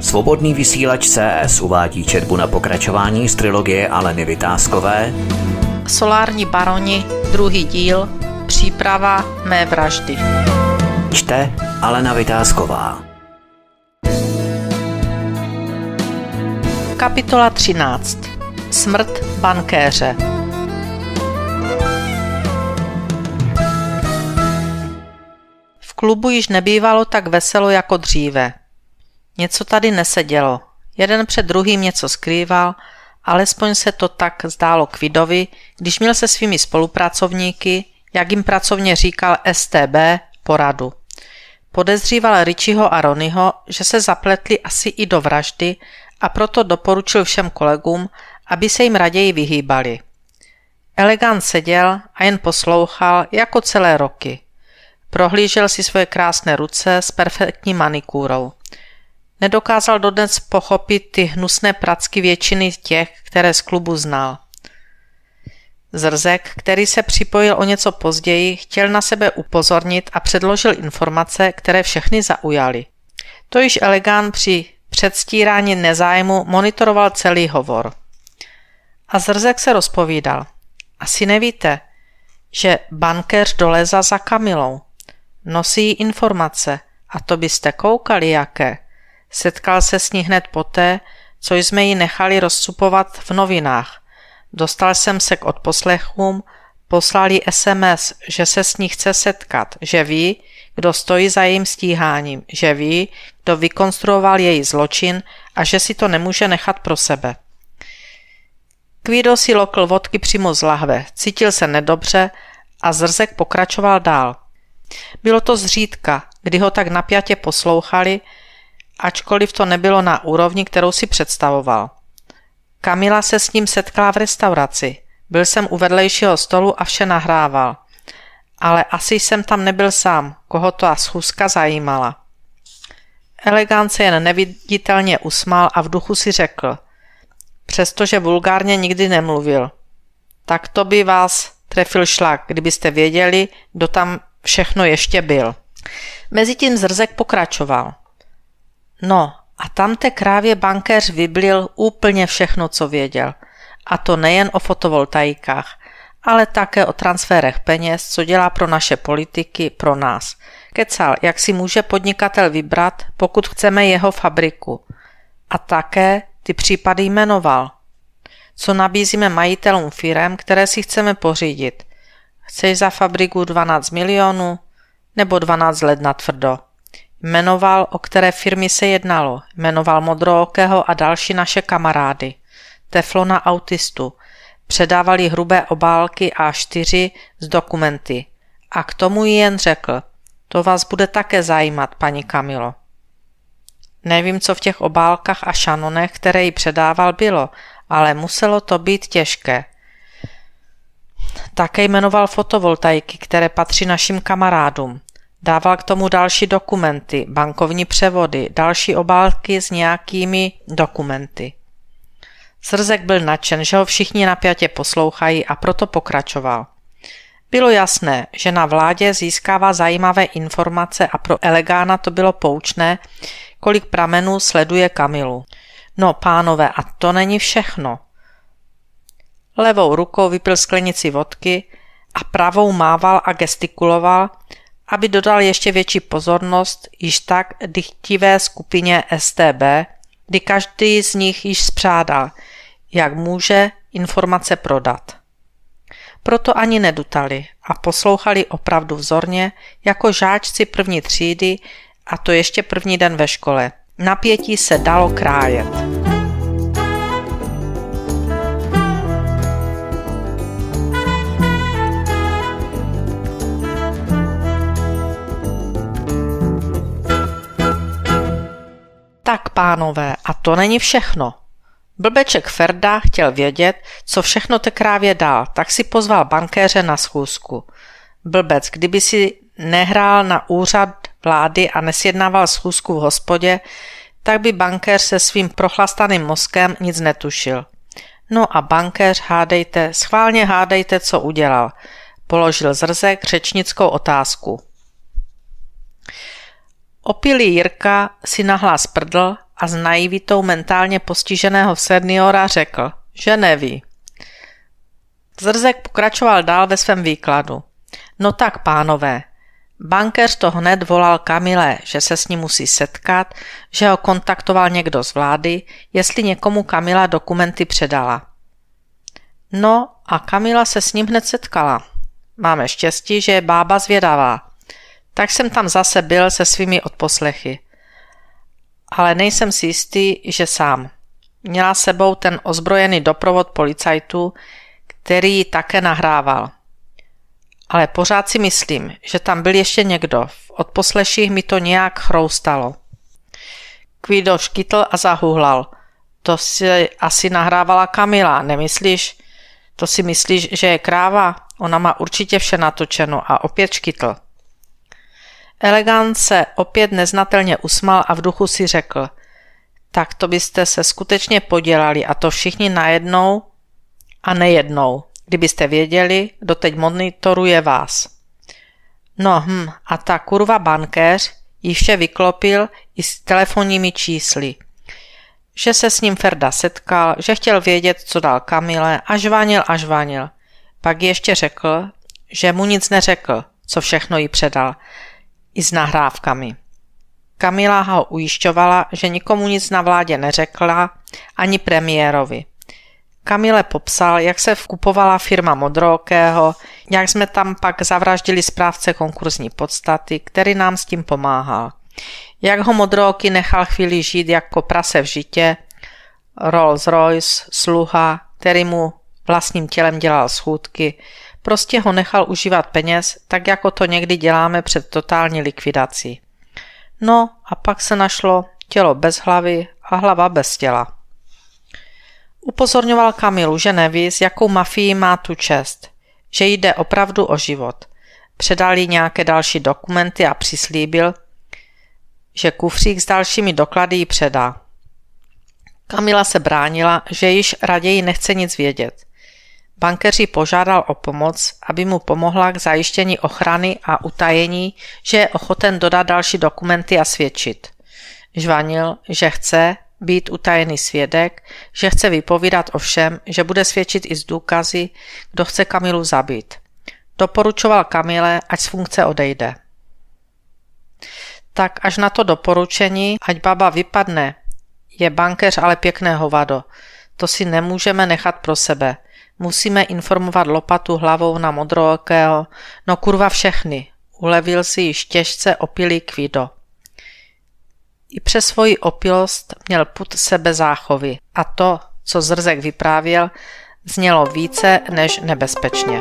Svobodný vysílač CS uvádí četbu na pokračování z trilogie Aleny Vytázkové Solární baroni, druhý díl, příprava mé vraždy. Čte Alena Vytázková. Kapitola 13. Smrt bankéře. V klubu již nebývalo tak veselo jako dříve. Něco tady nesedělo. Jeden před druhým něco skrýval, alespoň se to tak zdálo Kvidovi, když měl se svými spolupracovníky, jak jim pracovně říkal STB, poradu. Podezříval Richieho a Ronyho, že se zapletli asi i do vraždy a proto doporučil všem kolegům, aby se jim raději vyhýbali. Elegant seděl a jen poslouchal jako celé roky. Prohlížel si svoje krásné ruce s perfektní manikúrou. Nedokázal dodnes pochopit ty hnusné pracky většiny těch, které z klubu znal. Zrzek, který se připojil o něco později, chtěl na sebe upozornit a předložil informace, které všechny zaujaly. To již Elegán při předstírání nezájmu monitoroval celý hovor. A Zrzek se rozpovídal. Asi nevíte, že bankéř doleza za Kamilou. Nosí informace a to byste koukali jaké – Setkal se s ní hned poté, co jsme ji nechali rozcupovat v novinách. Dostal jsem se k odposlechům, poslali SMS, že se s ní chce setkat, že ví, kdo stojí za jejím stíháním, že ví, kdo vykonstruoval její zločin a že si to nemůže nechat pro sebe. Kvído si lokl vodky přímo z lahve, cítil se nedobře a zrzek pokračoval dál. Bylo to zřídka, kdy ho tak napjatě poslouchali, ačkoliv to nebylo na úrovni, kterou si představoval. Kamila se s ním setkala v restauraci. Byl jsem u vedlejšího stolu a vše nahrával. Ale asi jsem tam nebyl sám, koho to a schůzka zajímala. Elegance jen neviditelně usmál a v duchu si řekl, přestože vulgárně nikdy nemluvil. Tak to by vás trefil šlak, kdybyste věděli, kdo tam všechno ještě byl. Mezitím zrzek pokračoval. No a tam té krávě bankéř vyblil úplně všechno, co věděl. A to nejen o fotovoltaikách, ale také o transferech peněz, co dělá pro naše politiky, pro nás. Kecal, jak si může podnikatel vybrat, pokud chceme jeho fabriku. A také ty případy jmenoval. Co nabízíme majitelům firem, které si chceme pořídit. Chceš za fabriku 12 milionů nebo 12 let na tvrdo? Jmenoval, o které firmy se jednalo. Jmenoval Modrookého a další naše kamarády. Teflona autistu. Předávali hrubé obálky A4 z dokumenty. A k tomu ji jen řekl. To vás bude také zajímat, paní Kamilo. Nevím, co v těch obálkách a šanonech, které ji předával, bylo, ale muselo to být těžké. Také jmenoval fotovoltaiky, které patří našim kamarádům. Dával k tomu další dokumenty, bankovní převody, další obálky s nějakými dokumenty. Srzek byl nadšen, že ho všichni napjatě poslouchají a proto pokračoval. Bylo jasné, že na vládě získává zajímavé informace a pro Elegána to bylo poučné, kolik pramenů sleduje Kamilu. No, pánové, a to není všechno. Levou rukou vypil sklenici vodky a pravou mával a gestikuloval, aby dodal ještě větší pozornost již tak dychtivé skupině STB, kdy každý z nich již spřádal, jak může informace prodat. Proto ani nedutali a poslouchali opravdu vzorně jako žáčci první třídy a to ještě první den ve škole. Napětí se dalo krájet. Tak, pánové, a to není všechno. Blbeček Ferda chtěl vědět, co všechno te krávě dal, tak si pozval bankéře na schůzku. Blbec, kdyby si nehrál na úřad vlády a nesjednával schůzku v hospodě, tak by bankéř se svým prochlastaným mozkem nic netušil. No a bankéř hádejte, schválně hádejte, co udělal. Položil zrzek řečnickou otázku. Opilý Jirka si nahlás prdl a s naivitou mentálně postiženého seniora řekl, že neví. Zrzek pokračoval dál ve svém výkladu. No tak, pánové, bankéř to hned volal Kamile, že se s ním musí setkat, že ho kontaktoval někdo z vlády, jestli někomu Kamila dokumenty předala. No a Kamila se s ním hned setkala. Máme štěstí, že je bába zvědavá tak jsem tam zase byl se svými odposlechy. Ale nejsem si jistý, že sám. Měla sebou ten ozbrojený doprovod policajtů, který ji také nahrával. Ale pořád si myslím, že tam byl ještě někdo. V odposleších mi to nějak chroustalo. Kvido škytl a zahuhlal. To si asi nahrávala Kamila, nemyslíš? To si myslíš, že je kráva? Ona má určitě vše natočeno a opět škytl. Elegant se opět neznatelně usmal a v duchu si řekl tak to byste se skutečně podělali a to všichni najednou a nejednou, kdybyste věděli, kdo teď monitoruje vás. No hm, a ta kurva bankéř ji vše vyklopil i s telefonními čísly. Že se s ním Ferda setkal, že chtěl vědět, co dal Kamile a žvanil a žvanil. Pak ještě řekl, že mu nic neřekl, co všechno jí předal i s nahrávkami. Kamila ho ujišťovala, že nikomu nic na vládě neřekla, ani premiérovi. Kamile popsal, jak se kupovala firma Modrookého, jak jsme tam pak zavraždili správce konkurzní podstaty, který nám s tím pomáhal. Jak ho Modrooky nechal chvíli žít jako prase v žitě, Rolls Royce, sluha, který mu vlastním tělem dělal schůdky, Prostě ho nechal užívat peněz, tak jako to někdy děláme před totální likvidací. No a pak se našlo tělo bez hlavy a hlava bez těla. Upozorňoval Kamilu, že neví, s jakou mafií má tu čest, že jde opravdu o život. Předal jí nějaké další dokumenty a přislíbil, že kufřík s dalšími doklady ji předá. Kamila se bránila, že již raději nechce nic vědět. Bankeři požádal o pomoc, aby mu pomohla k zajištění ochrany a utajení, že je ochoten dodat další dokumenty a svědčit. Žvanil, že chce být utajený svědek, že chce vypovídat o všem, že bude svědčit i z důkazy, kdo chce Kamilu zabít. Doporučoval Kamile, ať z funkce odejde. Tak až na to doporučení, ať baba vypadne, je bankéř ale pěkné hovado. To si nemůžeme nechat pro sebe – Musíme informovat lopatu hlavou na modrookého. No kurva všechny. Ulevil si již těžce opilý kvido. I přes svoji opilost měl put sebe záchovy a to, co Zrzek vyprávěl, znělo více než nebezpečně.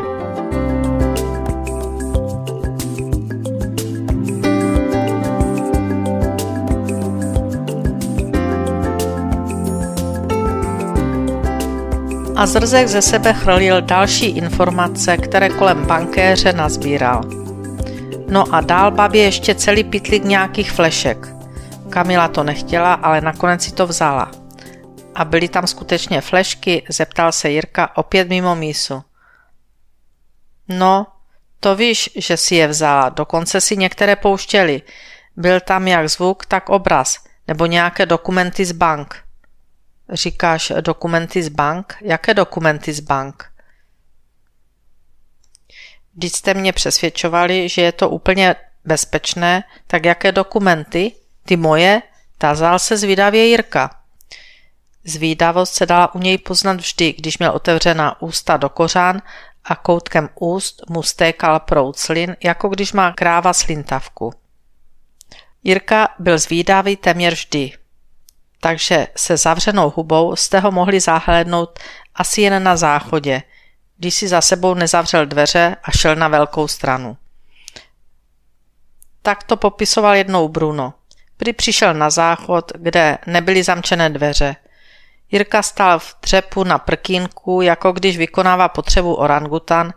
a zrzek ze sebe chrlil další informace, které kolem bankéře nazbíral. No a dál babě ještě celý pitlík nějakých flešek. Kamila to nechtěla, ale nakonec si to vzala. A byly tam skutečně flešky, zeptal se Jirka opět mimo mísu. No, to víš, že si je vzala, dokonce si některé pouštěli. Byl tam jak zvuk, tak obraz, nebo nějaké dokumenty z bank. Říkáš dokumenty z bank? Jaké dokumenty z bank? Když jste mě přesvědčovali, že je to úplně bezpečné, tak jaké dokumenty? Ty moje? Tázal se zvídavě Jirka. Zvídavost se dala u něj poznat vždy, když měl otevřená ústa do kořán a koutkem úst mu stékal prout slin, jako když má kráva slintavku. Jirka byl zvídavý téměř vždy takže se zavřenou hubou jste ho mohli zahlédnout asi jen na záchodě, když si za sebou nezavřel dveře a šel na velkou stranu. Tak to popisoval jednou Bruno. Prý přišel na záchod, kde nebyly zamčené dveře. Jirka stál v třepu na prkínku, jako když vykonává potřebu orangutan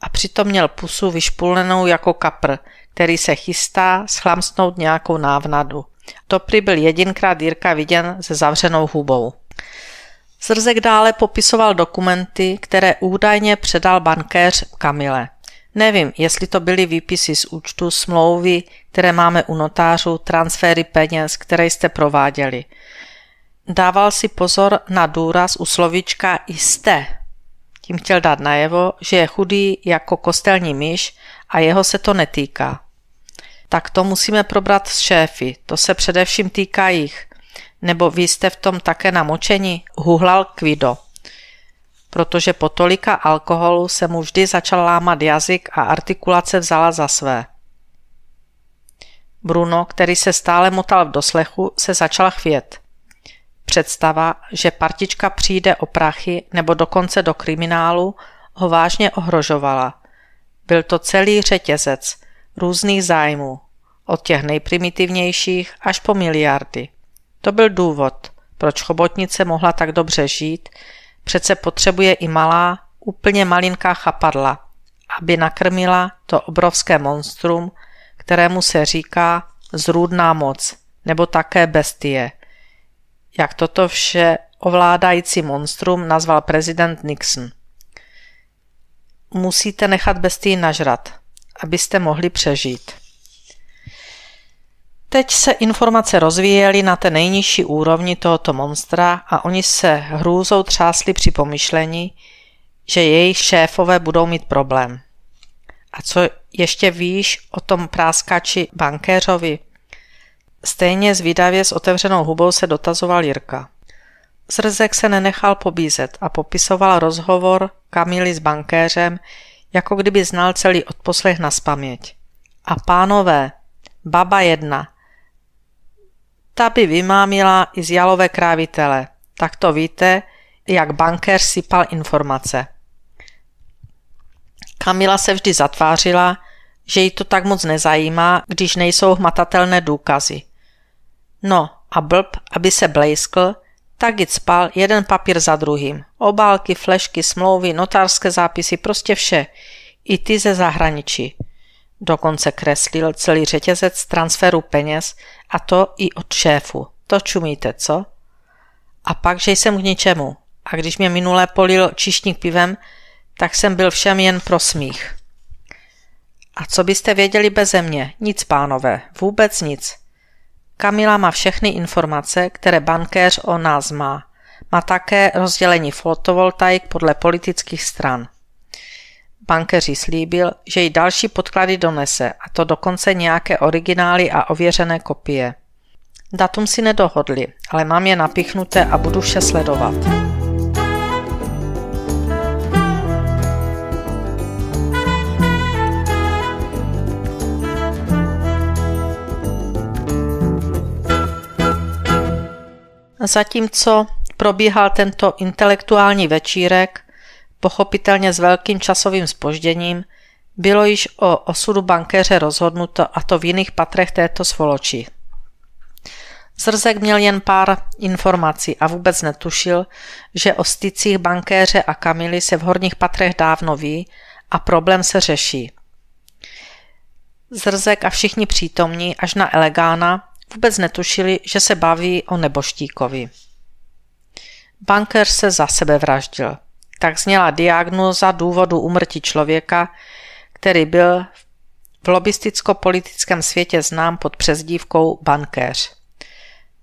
a přitom měl pusu vyšpulenou jako kapr, který se chystá schlamstnout nějakou návnadu. To prý byl jedinkrát Jirka viděn se zavřenou hubou. Zrzek dále popisoval dokumenty, které údajně předal bankéř Kamile. Nevím, jestli to byly výpisy z účtu, smlouvy, které máme u notářů, transfery peněz, které jste prováděli. Dával si pozor na důraz u slovíčka jste. Tím chtěl dát najevo, že je chudý jako kostelní myš a jeho se to netýká tak to musíme probrat s šéfy. To se především týká jich. Nebo vy jste v tom také namočeni, huhlal Kvido. Protože po tolika alkoholu se mu vždy začal lámat jazyk a artikulace vzala za své. Bruno, který se stále motal v doslechu, se začal chvět. Představa, že partička přijde o prachy nebo dokonce do kriminálu, ho vážně ohrožovala. Byl to celý řetězec, různých zájmů, od těch nejprimitivnějších až po miliardy. To byl důvod, proč chobotnice mohla tak dobře žít, přece potřebuje i malá, úplně malinká chapadla, aby nakrmila to obrovské monstrum, kterému se říká zrůdná moc, nebo také bestie. Jak toto vše ovládající monstrum nazval prezident Nixon. Musíte nechat bestii nažrat, abyste mohli přežít. Teď se informace rozvíjely na té nejnižší úrovni tohoto monstra a oni se hrůzou třásli při pomyšlení, že jejich šéfové budou mít problém. A co ještě víš o tom práskači bankéřovi? Stejně zvídavě s otevřenou hubou se dotazoval Jirka. Zrzek se nenechal pobízet a popisoval rozhovor Kamily s bankéřem, jako kdyby znal celý odposlech na spaměť. A pánové, baba jedna, ta by vymámila i z jalové krávitele. Tak to víte, jak bankér sypal informace. Kamila se vždy zatvářila, že ji to tak moc nezajímá, když nejsou hmatatelné důkazy. No a blb, aby se blejskl, tak jít spal jeden papír za druhým. Obálky, flešky, smlouvy, notářské zápisy, prostě vše. I ty ze zahraničí. Dokonce kreslil celý řetězec transferu peněz a to i od šéfu. To čumíte, co? A pak, že jsem k ničemu. A když mě minulé polil čišník pivem, tak jsem byl všem jen pro smích. A co byste věděli beze mě? Nic, pánové, vůbec nic. Kamila má všechny informace, které bankéř o nás má. Má také rozdělení fotovoltaik podle politických stran. Bankéři slíbil, že jí další podklady donese, a to dokonce nějaké originály a ověřené kopie. Datum si nedohodli, ale mám je napichnuté a budu vše sledovat. Zatímco probíhal tento intelektuální večírek, pochopitelně s velkým časovým spožděním, bylo již o osudu bankéře rozhodnuto a to v jiných patrech této svoloči. Zrzek měl jen pár informací a vůbec netušil, že o stycích bankéře a Kamily se v horních patrech dávno ví a problém se řeší. Zrzek a všichni přítomní, až na Elegána, Vůbec netušili, že se baví o neboštíkovi. Banker se za sebe vraždil. Tak zněla diagnóza důvodu umrtí člověka, který byl v lobisticko-politickém světě znám pod přezdívkou bankéř.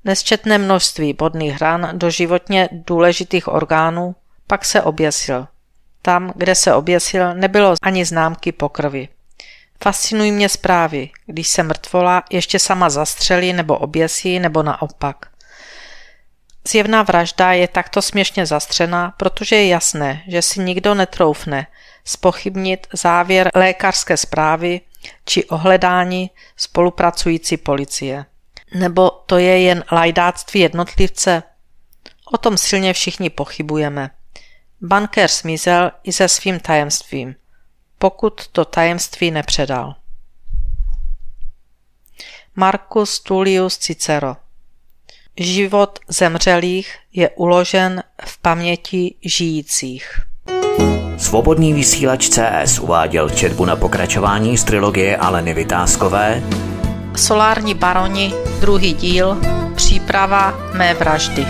Nesčetné množství bodných ran do životně důležitých orgánů pak se oběsil. Tam, kde se oběsil, nebylo ani známky pokrvi. Fascinují mě zprávy, když se mrtvola ještě sama zastřelí nebo oběsí nebo naopak. Zjevná vražda je takto směšně zastřena, protože je jasné, že si nikdo netroufne spochybnit závěr lékařské zprávy či ohledání spolupracující policie. Nebo to je jen lajdáctví jednotlivce? O tom silně všichni pochybujeme. Bankér zmizel i se svým tajemstvím – pokud to tajemství nepředal. Marcus Tullius Cicero Život zemřelých je uložen v paměti žijících. Svobodný vysílač CS uváděl četbu na pokračování z trilogie Aleny Vytázkové Solární baroni, druhý díl, příprava mé vraždy.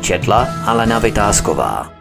Četla Alena Vytázková.